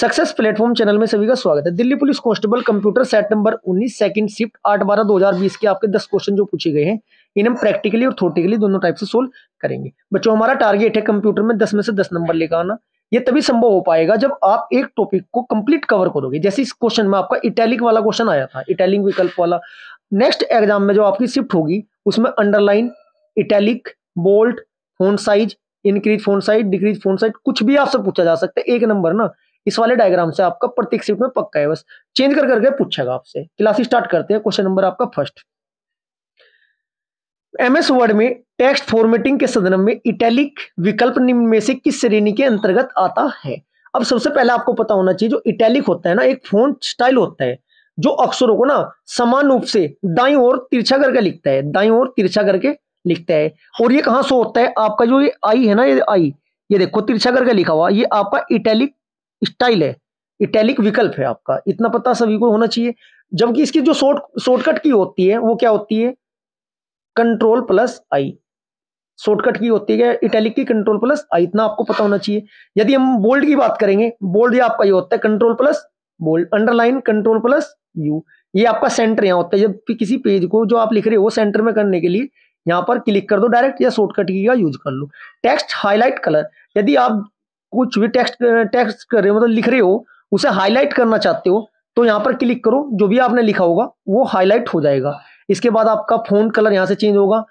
success platform channel में सभी का स्वागत है Delhi police constable computer set number 19 second shift आठ बारह बीस के आपके 10 क्वेश्चन जो पूछे गए हैं इन्हें हम प्रैक्टिकली और थोटिकली दोनों टाइप से सोल्व करेंगे बच्चों हमारा टारगेट है कंप्यूटर में दस में से दस नंबर लेकर आना यह तभी संभव हो पाएगा जब आप एक टॉपिक को कंप्लीट कवर करोगे जैसे इस क्वेश्चन में आपका इटैलिक वाला क्वेश्चन आया था इटैलिक विकल्प वाला नेक्स्ट एग्जाम में जो आपकी शिफ्ट होगी उसमें underline italic bold font size increase font size decrease font size कुछ भी आपसे पूछा जा सकता है एक नंबर ना इस वाले डायग्राम से आपका प्रत्येक सीट में पक्का है बस चेंज कर करके पूछेगा आपसे क्लास स्टार्ट करते हैं क्वेश्चन नंबर आपका फर्स्ट एमएस वर्ड में टेक्स्ट फॉर्मेटिंग के सदन में इटैलिक विकल्प निम्न में से किस श्रेणी के अंतर्गत आता है अब सबसे पहले आपको पता होना चाहिए जो इटैलिक होता है ना एक फोन स्टाइल होता है जो अक्षरों को ना समान रूप से दाई और तिरछा करके लिखता है दाई और तिरछा करके लिखता है और ये कहाँ से होता है आपका जो ये आई है ना ये आई ये देखो तिरछा करके लिखा हुआ ये आपका इटैलिक स्टाइल है इटैलिक विकल्प है आपका इतना पता सभी को होना चाहिए जबकि इसकी जो शॉर्ट शॉर्टकट की होती है वो क्या होती है कंट्रोल प्लस आई शॉर्टकट की होती है इटैलिक की कंट्रोल प्लस आई इतना आपको पता होना चाहिए यदि हम बोल्ड की बात करेंगे बोल्ड ये आपका ये होता है control plus bold underline control plus U ये आपका सेंटर यहाँ होता है जब किसी पेज को जो आप लिख रहे हो सेंटर में करने के लिए यहाँ पर क्लिक कर दो डायरेक्ट या शॉर्टकट की का यूज कर लो टेक्स्ट हाईलाइट कलर यदि आप कुछ भी टेक्स्ट टेक्स्ट कर रहे हो मतलब लिख रहे हो उसे हाईलाइट करना चाहते हो तो यहाँ पर क्लिक करो जो भी आपने लिखा होगा वो हाईलाइट हो जाएगा इसके बाद आपका फोन कलर यहाँ से चेंज होगा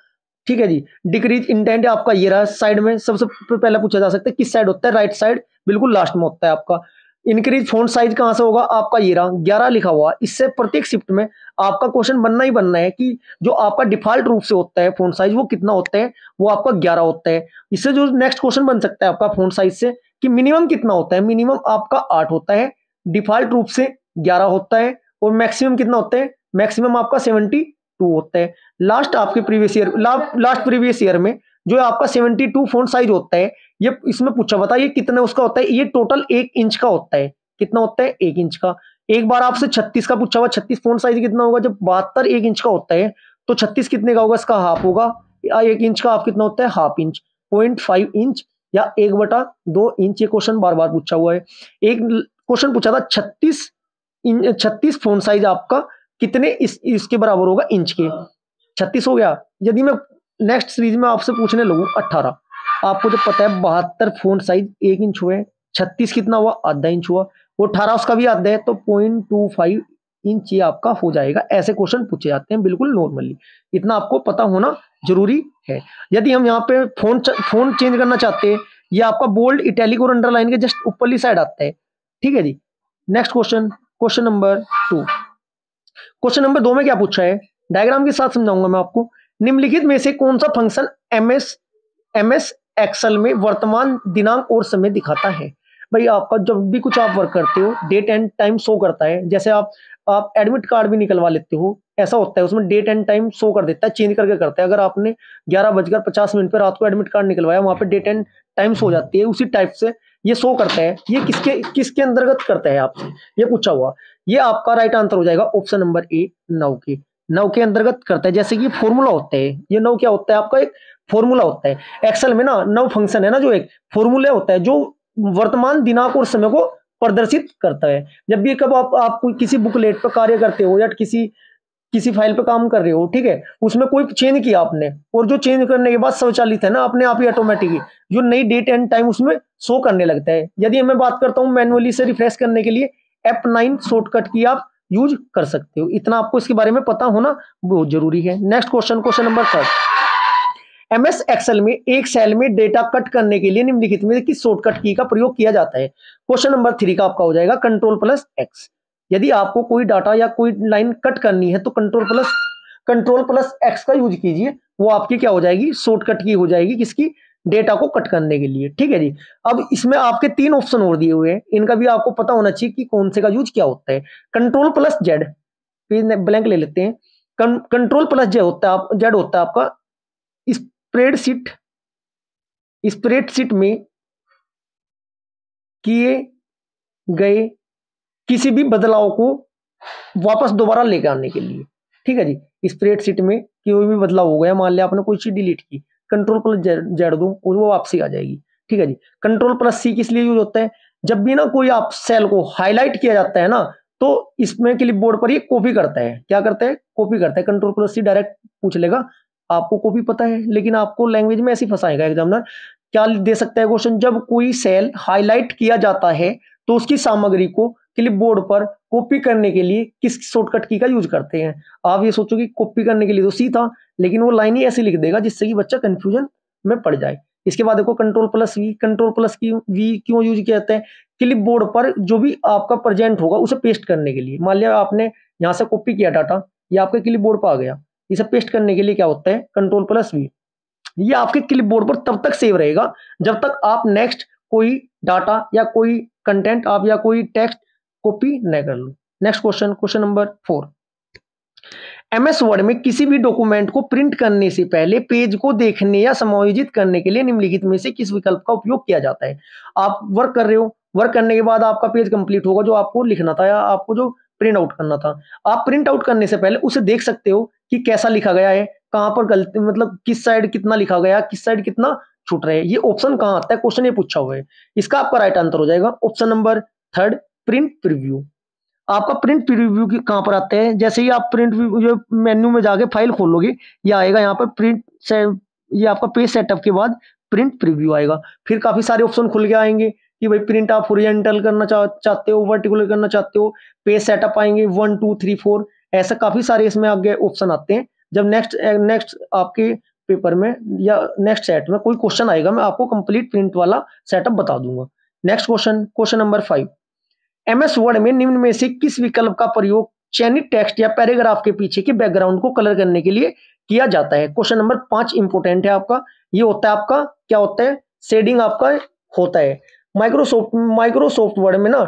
ठीक है जी डिक्रीज इंटेंट आपका ये रहा साइड में सबसे पहले पूछा जा सकता है किस साइड होता है राइट साइड बिल्कुल लास्ट में होता है आपका इंक्रीज फोन साइज कहां से होगा आपका ये रहा ग्यारह लिखा हुआ इससे प्रत्येक शिफ्ट में आपका क्वेश्चन बनना ही बनना है कि जो आपका डिफॉल्ट रूप से होता है फोन साइज वो कितना होता है वो आपका ग्यारह होता है इससे जो नेक्स्ट क्वेश्चन बन सकता है आपका फोन साइज से कि मिनिमम कितना होता है मिनिमम आपका आठ होता है डिफॉल्ट रूप से ग्यारह होता है और मैक्सिमम कितना होता है मैक्सिमम आपका सेवेंटी टू होता है लास्ट आपके previous year last previous year में जो आपका 72 फोन साइज होता है ये इसमें पूछा बताइए कितना उसका होता है ये टोटल एक इंच का होता है कितना होता है एक इंच का एक बार आपसे छत्तीस का पूछा हुआ छत्तीस फोन साइज कितना होगा जब बहत्तर एक इंच का होता है तो छत्तीस कितने का होगा इसका हाफ होगा एक इंच का आप कितना होता है half inch point five inch या एक बटा दो इंच ये क्वेश्चन बार बार पूछा हुआ है एक क्वेश्चन पूछा था छत्तीस छत्तीस फोन साइज आपका कितने इस इसके बराबर होगा इंच के छत्तीस हो गया यदि मैं नेक्स्ट सीरीज में आपसे पूछने लगूँ अट्ठारह आपको जो पता है बहत्तर फोन साइज एक इंच हुए छत्तीस कितना हुआ आधा इंच हुआ वो अठारह उसका भी आधा है तो पॉइंट टू फाइव इंच ये आपका हो जाएगा ऐसे क्वेश्चन पूछे जाते हैं बिल्कुल नॉर्मली इतना आपको पता होना जरूरी है यदि हम यहाँ पे फोन फोन चेंज करना चाहते हैं ये आपका बोल्ड इटैलिक और अंडरलाइन के जस्ट ऊपरली साइड आता है ठीक है जी next question question number two question number दो में क्या पूछा है डायग्राम के साथ समझाऊंगा मैं आपको निम्नलिखित में से कौन सा फंक्शन एमएस एमएस एक्सल में वर्तमान दिनांक और समय दिखाता है भाई आपका जब भी कुछ आप वर्क करते हो डेट एंड टाइम शो करता है जैसे आप आप एडमिट कार्ड भी निकलवा लेते हो ऐसा होता है उसमें डेट एंड टाइम शो कर देता है चेंज करके करता है अगर आपने ग्यारह बजकर पचास मिनट पर रात को एडमिट कार्ड निकलवाया वहाँ पे डेट एंड टाइम शो जाती है उसी टाइप से ये शो करता है ये किसके किसके अंतर्गत करता है आपसे ये पूछा हुआ ये आपका राइट आंसर हो जाएगा ऑप्शन नंबर ए नौ के नौ के अंतर्गत करता है जैसे कि फॉर्मूला होता है ये नौ क्या होता है आपका एक फॉर्मूला होता है एक्सेल में ना नौ फंक्शन है ना जो एक फॉर्मूला होता है जो वर्तमान दिनांक और समय को प्रदर्शित करता है जब भी कब आप, आप किसी बुकलेट पर कार्य करते हो या किसी किसी फाइल पर काम कर रहे हो ठीक है उसमें कोई चेंज किया आपने और जो चेंज करने के बाद स्वचालित है ना अपने आप ही ऑटोमेटिक जो नई डेट एंड टाइम उसमें शो करने लगता है यदि मैं बात करता हूँ मैनुअली से रिफ्रेश करने के लिए एप नाइन शॉर्टकट की आप यूज कर सकते हो इतना आपको इसके बारे में पता होना बहुत जरूरी है next question question number third MS Excel में एक सेल में डेटा कट करने के लिए निम्नलिखित में किस शॉर्टकट की का प्रयोग किया जाता है क्वेश्चन नंबर थ्री का आपका हो जाएगा कंट्रोल प्लस एक्स यदि आपको कोई डाटा या कोई लाइन कट करनी है तो control plus control plus X का यूज कीजिए वो आपकी क्या हो जाएगी शॉर्टकट की हो जाएगी किसकी डेटा को कट करने के लिए ठीक है जी अब इसमें आपके तीन ऑप्शन और दिए हुए हैं इनका भी आपको पता होना चाहिए कि कौन से का यूज क्या होता है कंट्रोल प्लस जेड ब्लैंक ले लेते हैं कंट्रोल प्लस जेड होता है आप जेड होता है आपका स्प्रेड सीट में किए गए किसी भी बदलाव को वापस दोबारा लेकर आने के लिए ठीक है जी स्प्रेडशीट में कोई भी बदलाव हो गया मान लिया आपने कोई चीज डिलीट की कंट्रोल प्लस जेड दो वो वापसी आ जाएगी ठीक है जी कंट्रोल प्लस सी किस लिए यूज होता है जब भी ना कोई आप सेल को हाईलाइट किया जाता है ना तो इसमें क्लिप बोर्ड पर ये कॉपी करता है क्या करता है कॉपी करता है कंट्रोल प्लस सी डायरेक्ट पूछ लेगा आपको कॉपी पता है लेकिन आपको लैंग्वेज में ऐसी फंसाएगा एग्जामिनर क्या दे सकता है क्वेश्चन जब कोई सेल हाईलाइट किया जाता है तो उसकी सामग्री को क्लिपबोर्ड पर कॉपी करने के लिए किस शॉर्टकट की का यूज करते हैं आप ये सोचो कि कॉपी करने के लिए तो सी था लेकिन वो लाइन ही ऐसी लिख देगा जिससे कि बच्चा कंफ्यूजन में पड़ जाए इसके बाद देखो control plus V control plus की वी क्यों यूज किया जाता है क्लिप बोर्ड पर जो भी आपका प्रेजेंट होगा उसे पेस्ट करने के लिए मान लिया आपने यहाँ से कॉपी किया डाटा ये आपके क्लिप बोर्ड पर आ गया इसे पेस्ट करने के लिए क्या होता है कंट्रोल प्लस वी ये आपके क्लिप बोर्ड पर तब तक सेव रहेगा जब तक आप नेक्स्ट कोई डाटा या कोई कंटेंट आप या कोई टेक्स्ट कॉपी न कर लो next question question number four MS Word में किसी भी डॉक्यूमेंट को प्रिंट करने से पहले पेज को देखने या समायोजित करने के लिए निम्नलिखित में से किस विकल्प का उपयोग किया जाता है आप वर्क कर रहे हो वर्क करने के बाद आपका पेज कंप्लीट होगा जो आपको लिखना था या आपको जो प्रिंट आउट करना था आप प्रिंट आउट करने से पहले उसे देख सकते हो कि कैसा लिखा गया है कहां पर गलती मतलब किस साइड कितना लिखा गया किस साइड कितना छूट रहे हैं ये ऑप्शन कहाँ आता है क्वेश्चन ये पूछा हुआ है इसका आपका राइट आंसर हो जाएगा option number third print preview आपका प्रिंट प्रिव्यू की कहाँ पर आते हैं जैसे ही आप प्रिंट मेन्यू में जाके फाइल खोलोगे ये आएगा यहाँ पर प्रिंट से ये आपका पेज सेटअप के बाद प्रिंट प्रिव्यू आएगा फिर काफ़ी सारे ऑप्शन खुल के आएंगे कि भाई प्रिंट आप ओरिएंटल करना चाह चाहते हो वर्टिकुलर करना चाहते हो पेज सेटअप आएंगे वन टू थ्री फोर ऐसा काफ़ी सारे इसमें आगे ऑप्शन आते हैं जब नेक्स्ट नेक्स्ट आपके पेपर में या नेक्स्ट सेट में कोई क्वेश्चन आएगा मैं आपको कंप्लीट प्रिंट वाला सेटअप बता दूंगा next question question number five MS Word में निम्न में से किस विकल्प का प्रयोग चयनित टेक्स्ट या पैराग्राफ के पीछे के बैकग्राउंड को कलर करने के लिए किया जाता है क्वेश्चन नंबर पांच इंपोर्टेंट है आपका ये होता है आपका क्या होता है शेडिंग आपका होता है माइक्रोसॉफ्ट माइक्रोसॉफ्ट वर्ड में ना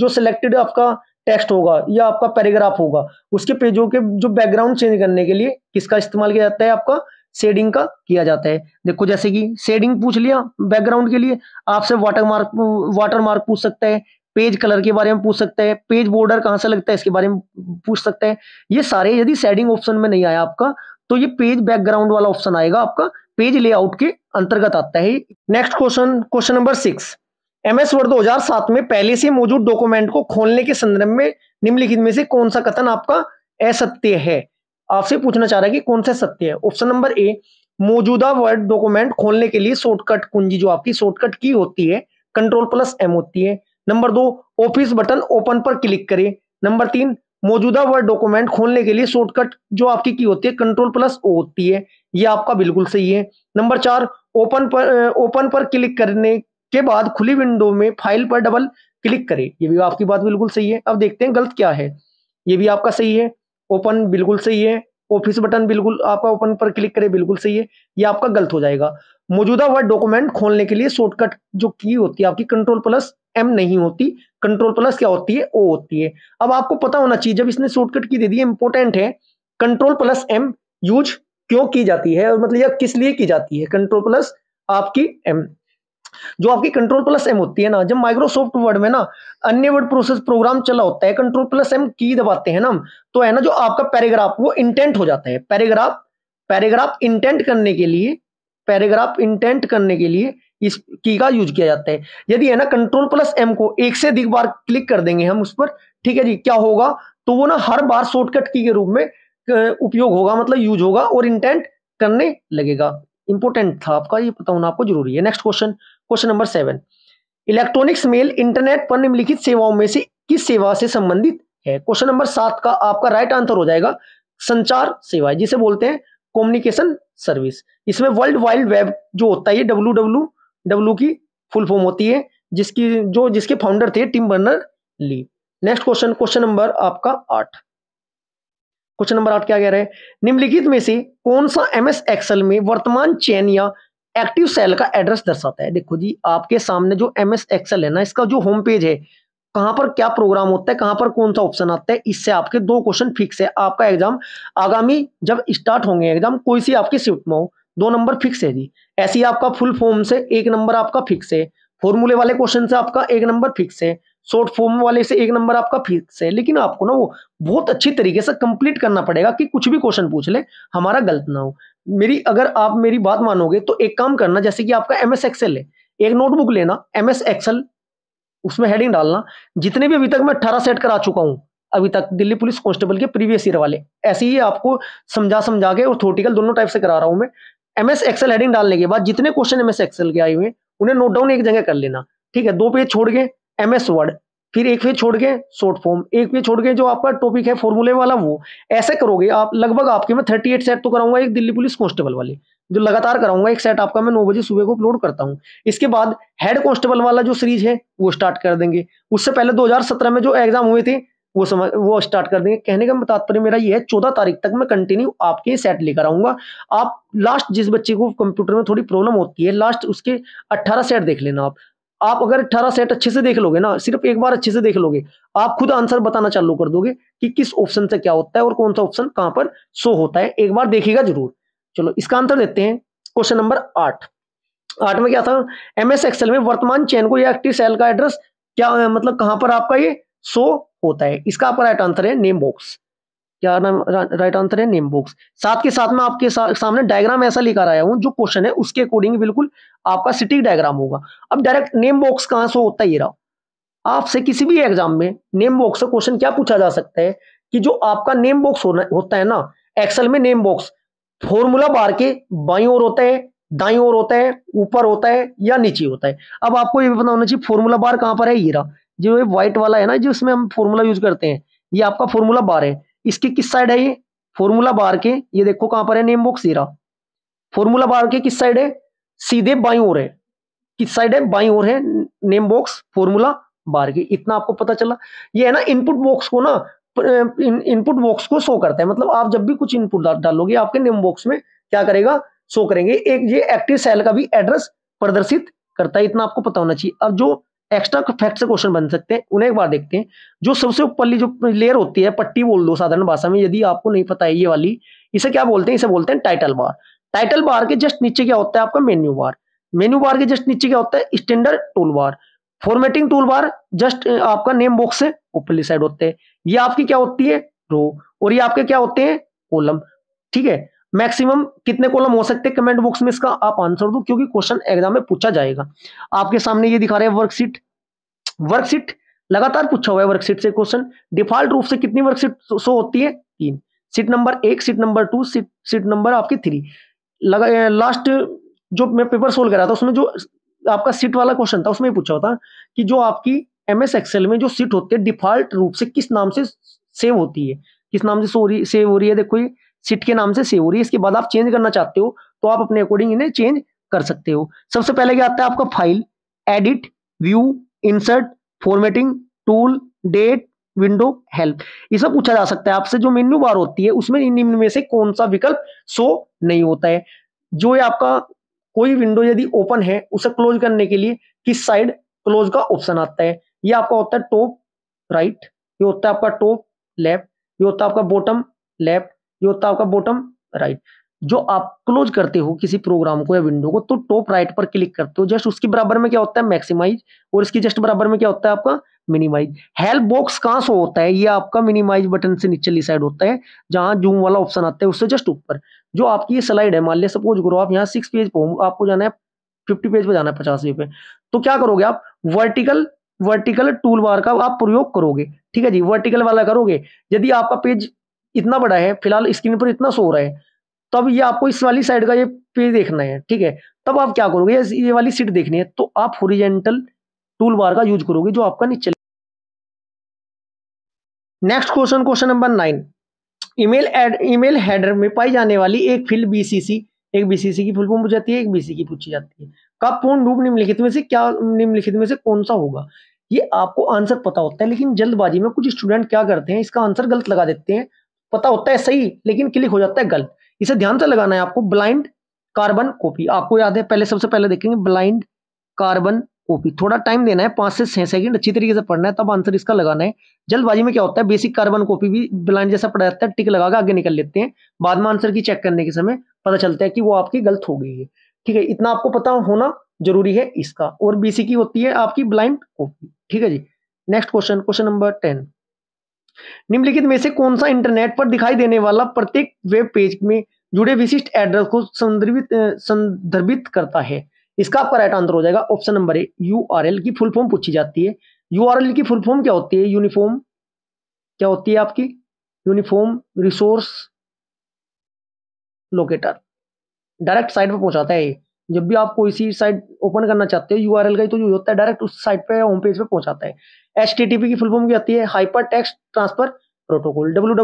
जो सिलेक्टेड आपका टेक्स्ट होगा या आपका पैराग्राफ होगा उसके पेजों के जो बैकग्राउंड चेंज करने के लिए किसका इस्तेमाल किया जाता है आपका शेडिंग का किया जाता है देखो जैसे कि शेडिंग पूछ लिया बैकग्राउंड के लिए आपसे वाटर मार्क वाटर मार्क पूछ सकता है पेज कलर के बारे में पूछ सकते हैं पेज बॉर्डर कहाँ से लगता है इसके बारे में पूछ सकते हैं ये सारे यदि शेडिंग ऑप्शन में नहीं आया आपका तो ये पेज बैकग्राउंड वाला ऑप्शन आएगा आपका पेज लेआउट के अंतर्गत आता है next question question number six MS Word 2007 में पहले से मौजूद डॉक्यूमेंट को खोलने के संदर्भ में निम्नलिखित में से कौन सा कथन आपका असत्य है आपसे पूछना चाह रहा है कि कौन सा सत्य है ऑप्शन नंबर ए मौजूदा वर्ड डॉक्यूमेंट खोलने के लिए शॉर्टकट कुंजी जो आपकी शॉर्टकट की होती है कंट्रोल प्लस एम होती है नंबर दो ऑफिस बटन ओपन पर क्लिक करें नंबर तीन मौजूदा वर्ड डॉक्यूमेंट खोलने के लिए शॉर्टकट जो आपकी की होती है कंट्रोल प्लस ओ होती है ये आपका बिल्कुल सही है नंबर चार ओपन पर ओपन पर क्लिक करने के बाद खुली विंडो में फाइल पर डबल क्लिक करें ये भी आपकी बात बिल्कुल सही है अब देखते हैं गलत क्या है ये भी आपका सही है ओपन बिल्कुल सही है ऑफिस बटन बिल्कुल आपका ओपन पर क्लिक करें बिल्कुल सही है ये आपका गलत हो जाएगा मौजूदा वर्ड डॉक्यूमेंट खोलने के लिए शॉर्टकट जो की होती है आपकी कंट्रोल प्लस एम नहीं होती कंट्रोल प्लस क्या होती है ओ होती है अब आपको पता होना चाहिए जब इसने शॉर्टकट की दे दी है इंपॉर्टेंट है कंट्रोल प्लस एम यूज क्यों की जाती है और मतलब यह किस लिए की जाती है कंट्रोल प्लस आपकी एम जो आपकी कंट्रोल प्लस एम होती है ना जब माइक्रोसॉफ्ट वर्ड में ना अन्य वर्ड प्रोसेस प्रोग्राम चला होता है कंट्रोल प्लस एम की दबाते हैं ना तो है ना जो आपका पैराग्राफ वो इंटेंट हो जाता है पैराग्राफ पैराग्राफ इंटेंट करने के लिए पैराग्राफ इंटेंट करने के लिए इस की का यूज किया जाता है यदि है ना कंट्रोल प्लस एम को एक से अधिक बार क्लिक कर देंगे हम उस पर ठीक है जी क्या होगा तो वो ना हर बार शॉर्टकट की के रूप में उपयोग होगा मतलब यूज होगा और इंटेंट करने लगेगा इंपोर्टेंट था आपका ये पता होना आपको जरूरी है next question question number seven electronics mail internet पर निम्नलिखित सेवाओं में से किस सेवा से संबंधित है क्वेश्चन नंबर सात का आपका राइट आंसर हो जाएगा संचार सेवा जिसे बोलते हैं कम्युनिकेशन सर्विस इसमें वर्ल्ड वाइड वेब जो होता है ये डब्ल्यू डब्ल्यू डब्ल्यू की फुल फॉर्म होती है जिसकी जो जिसके फाउंडर थे Tim Berners Lee next question question number आपका आठ क्वेश्चन नंबर आठ क्या कह रहे हैं निम्नलिखित में से कौन सा एमएस एक्सेल में वर्तमान चैन या एक्टिव सेल का एड्रेस दर्शाता है देखो जी आपके सामने जो एमएस एक्सेल है ना इसका जो होम पेज है कहां पर क्या प्रोग्राम होता है कहां पर कौन सा ऑप्शन आता है इससे आपके दो क्वेश्चन फिक्स है आपका एग्जाम आगामी जब स्टार्ट होंगे एग्जाम कोई सी आपकी शिफ्ट में हो दो नंबर फिक्स है जी ऐसे ही आपका फुल फॉर्म से एक नंबर आपका फिक्स है फॉर्मूले वाले क्वेश्चन से आपका एक नंबर फिक्स है शॉर्ट फॉर्म वाले से एक नंबर आपका फिक्स है लेकिन आपको ना वो बहुत अच्छी तरीके से कंप्लीट करना पड़ेगा कि कुछ भी क्वेश्चन पूछ ले हमारा गलत ना हो मेरी अगर आप मेरी बात मानोगे तो एक काम करना जैसे कि आपका एम एक्सेल है एक नोटबुक लेना एम एस एक्सेल उसमें हेडिंग डालना जितने भी अभी तक मैं अट्ठारह सेट करा चुका हूँ अभी तक दिल्ली पुलिस कांस्टेबल के प्रीवियस ईयर वाले ऐसे ही आपको समझा समझा के और थोटिकल दोनों टाइप से करा रहा हूँ मैं एमएस एक्सेल हेडिंग डालने के बाद जितने क्वेश्चन एमएस एक्सेल के आए हुए उन्हें नोट डाउन एक जगह कर लेना ठीक है दो पेज छोड़ गए एमएस वर्ड फिर एक पेज छोड़ गए शॉर्ट फॉर्म एक पेज छोड़ गए जो आपका टॉपिक है फॉर्मूले वाला वो ऐसे करोगे आप लगभग आपके मैं थर्टी एट सेट तो कराऊंगा एक दिल्ली पुलिस कॉन्स्टेबल वाले जो लगातार कराऊंगा एक सेट आपका मैं नौ बजे सुबह को अपलोड करता हूँ इसके बाद हेड कॉन्स्टेबल वाला जो सीरीज है वो स्टार्ट कर देंगे उससे पहले 2017 में जो एग्जाम हुए थे वो समझ वो स्टार्ट कर देंगे कहने का तात्पर्य मेरा ये है चौदह तारीख तक मैं कंटिन्यू आपके सेट लेकर आऊंगा आप लास्ट जिस बच्चे को कंप्यूटर में थोड़ी प्रॉब्लम होती है लास्ट उसके अट्ठारह सेट देख लेना आप आप अगर अट्ठारह सेट अच्छे से देख लोगे ना सिर्फ एक बार अच्छे से देख लोगे आप खुद आंसर बताना चालू कर दोगे कि किस ऑप्शन से क्या होता है और कौन सा ऑप्शन कहाँ पर शो होता है एक बार देखेगा जरूर चलो इसका आंसर देते हैं क्वेश्चन नंबर आठ आठ में क्या था एम एस एक्सएल में वर्तमान चैन को या एक्टिव सेल का एड्रेस क्या मतलब कहां पर आपका ये शो होता है इसका आपका राइट आंसर है नेम बॉक्स क्या नाम राइट आंसर है नेम बॉक्स साथ के साथ में आपके सा, सामने डायग्राम ऐसा लेकर आया हूं जो क्वेश्चन है उसके अकॉर्डिंग बिल्कुल आपका सिटी डायग्राम होगा अब डायरेक्ट नेम बॉक्स कहाँ से होता है ये रहा आपसे किसी भी एग्जाम में नेम बॉक्स से क्वेश्चन क्या पूछा जा सकता है कि जो आपका नेम बॉक्स होना होता है ना एक्सल में नेम बॉक्स फॉर्मूला बार के बाई ओर होता है दाई ओर होता है ऊपर होता है या नीचे होता है अब आपको ये बताना चाहिए फॉर्मूला बार कहां पर है ये रहा जो ये व्हाइट वाला है ना जो उसमें हम फॉर्मूला यूज करते हैं ये आपका फॉर्मूला बार है इसके किस साइड है ये फॉर्मूला बार के ये देखो कहां पर है नेम बॉक्स जीरा फॉर्मूला बार के किस साइड है सीधे बाई ओर है किस साइड है बाई ओर है नेम बॉक्स फॉर्मूला बार के इतना आपको पता चला ये है ना इनपुट बॉक्स को ना इनपुट बॉक्स को शो करता है मतलब आप जब भी कुछ इनपुट डालोगे आपके नेम बॉक्स में क्या करेगा शो करेंगे एक ये एक्टिव सेल का भी एड्रेस प्रदर्शित करता है इतना आपको पता होना चाहिए अब जो एक्स्ट्रा फैक्ट से क्वेश्चन बन सकते हैं उन्हें एक बार देखते हैं जो सबसे ऊपरली जो लेयर होती है पट्टी बोल दो साधारण भाषा में यदि आपको नहीं पता है ये वाली इसे क्या बोलते हैं इसे बोलते हैं टाइटल बार टाइटल बार के जस्ट नीचे क्या होता है आपका मेन्यू बार मेन्यू बार के जस्ट नीचे क्या होता है standard tool bar formatting tool bar just आपका नेम बॉक्स से ऊपरली साइड होते हैं ये आपकी क्या होती है रो और ये आपके क्या होते हैं कोलम ठीक है मैक्सिमम कितने कॉलम हो सकते हैं कमेंट बॉक्स में इसका आप आंसर दो क्योंकि क्वेश्चन एग्जाम में पूछा जाएगा आपके सामने ये दिखा रहे हैं वर्कशीट वर्कशीट लगातार पूछा हुआ है वर्कशीट से क्वेश्चन डिफॉल्ट रूप से कितनी वर्कशीट शो होती है तीन सीट नंबर एक sheet number two sheet sheet number आपकी थ्री लगा लास्ट जो मैं पेपर सोल्व करा था उसमें जो आपका सीट वाला क्वेश्चन था उसमें पूछा होता कि जो आपकी एम एस एक्सेल में जो सीट होती है डिफॉल्ट रूप से किस नाम से सेव होती है किस नाम से सो रही सेव हो रही है देखो ये सिट के नाम से सेव हो रही है इसके बाद आप चेंज करना चाहते हो तो आप अपने अकॉर्डिंग इन्हें चेंज कर सकते हो सबसे पहले क्या आता है आपका file edit view insert formatting tool data window help ये सब पूछा जा सकता है आपसे जो मेन्यू बार होती है उसमें निम्न में से कौन सा विकल्प शो नहीं होता है जो ये आपका कोई विंडो यदि ओपन है उसे क्लोज करने के लिए किस साइड क्लोज का ऑप्शन आता है ये आपका होता है टॉप राइट ये होता है आपका टॉप लेफ्ट ये होता है आपका बॉटम लेफ्ट ये होता है आपका बॉटम राइट जो आप क्लोज करते हो किसी प्रोग्राम को या विंडो को तो टॉप राइट पर क्लिक करते हो जस्ट उसके बराबर में क्या होता है मैक्सिमाइज और इसके जस्ट बराबर में क्या होता है आपका मिनिमाइज हेल्प बॉक्स कहाँ से होता है ये आपका मिनिमाइज बटन से नीचे साइड होता है जहां जूम वाला ऑप्शन आता है उससे जस्ट ऊपर जो आपकी ये स्लाइड है मान लिया सपोज करो आप यहाँ सिक्स पेज पर आपको जाना है फिफ्टी पेज पे जाना है पचास पे तो क्या करोगे आप वर्टिकल वर्टिकल टूल बार का आप प्रयोग करोगे ठीक है जी वर्टिकल वाला करोगे यदि आपका पेज इतना बड़ा है फिलहाल स्क्रीन पर इतना सो रहा है तो अब ये आपको इस वाली साइड का ये पेज देखना है ठीक है तब आप क्या करोगे ये वाली सीट देखनी है तो आप होरिजेंटल टूल बार का यूज करोगे जो आपका नीचे next question question number nine email add email header में पाई जाने वाली एक फिल बीसीसी एक बीसीसी की फुल फॉर्म पूछी जाती है एक बीसी की पूछी जाती है कब पूर्ण रूप निम्नलिखित में से क्या निम्नलिखित में से कौन सा होगा ये आपको आंसर पता होता है लेकिन जल्दबाजी में कुछ स्टूडेंट क्या करते हैं इसका आंसर गलत लगा देते हैं पता होता है सही लेकिन क्लिक हो जाता है गलत इसे ध्यान से लगाना है आपको ब्लाइंड कार्बन कॉपी आपको याद है पहले सबसे पहले देखेंगे ब्लाइंड कार्बन कॉपी थोड़ा टाइम देना है पांच से छह सेकंड अच्छी तरीके से पढ़ना है तब आंसर इसका लगाना है जल्दबाजी में क्या होता है बेसिक कार्बन कॉपी भी ब्लाइंड जैसा पढ़ा जाता है टिक लगा के आगे निकल लेते हैं बाद में आंसर की चेक करने के समय पता चलता है कि वो आपकी गलत हो गई है ठीक है इतना आपको पता होना जरूरी है इसका और बीसी की होती है आपकी ब्लाइंड कॉपी ठीक है जी next question question number ten निम्नलिखित में से कौन सा इंटरनेट पर दिखाई देने वाला प्रत्येक वेब पेज में जुड़े विशिष्ट एड्रेस को संदर्भित संदर्भित करता है इसका आपका राइट आंसर हो जाएगा ऑप्शन नंबर ए यू की फुल फॉर्म पूछी जाती है यू की फुल फॉर्म क्या होती है यूनिफॉर्म क्या होती है आपकी uniform resource locator direct site पर पहुंचाता है जब भी आप कोई सी साइट ओपन करना चाहते हो यूआरएल का ही तो यूज होता है डायरेक्ट उस साइट पे होम पेज पे पहुंचाता है एच की फुल फॉर्म की आती है hyper text transfer protocol W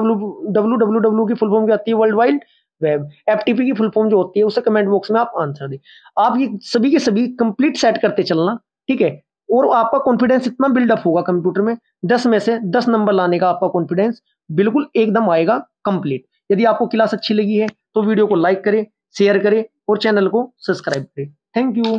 W W की फुल फॉर्म की आती है वर्ल्ड वाइड वेब एफ की फुल फॉर्म जो होती है उसे कमेंट बॉक्स में आप आंसर दें आप ये सभी के सभी कंप्लीट सेट करते चलना ठीक है और आपका कॉन्फिडेंस इतना बिल्डअप होगा कंप्यूटर में दस में से दस नंबर लाने का आपका कॉन्फिडेंस बिल्कुल एकदम आएगा कंप्लीट यदि आपको क्लास अच्छी लगी है तो वीडियो को लाइक करें शेयर करें और चैनल को सब्सक्राइब करें थैंक यू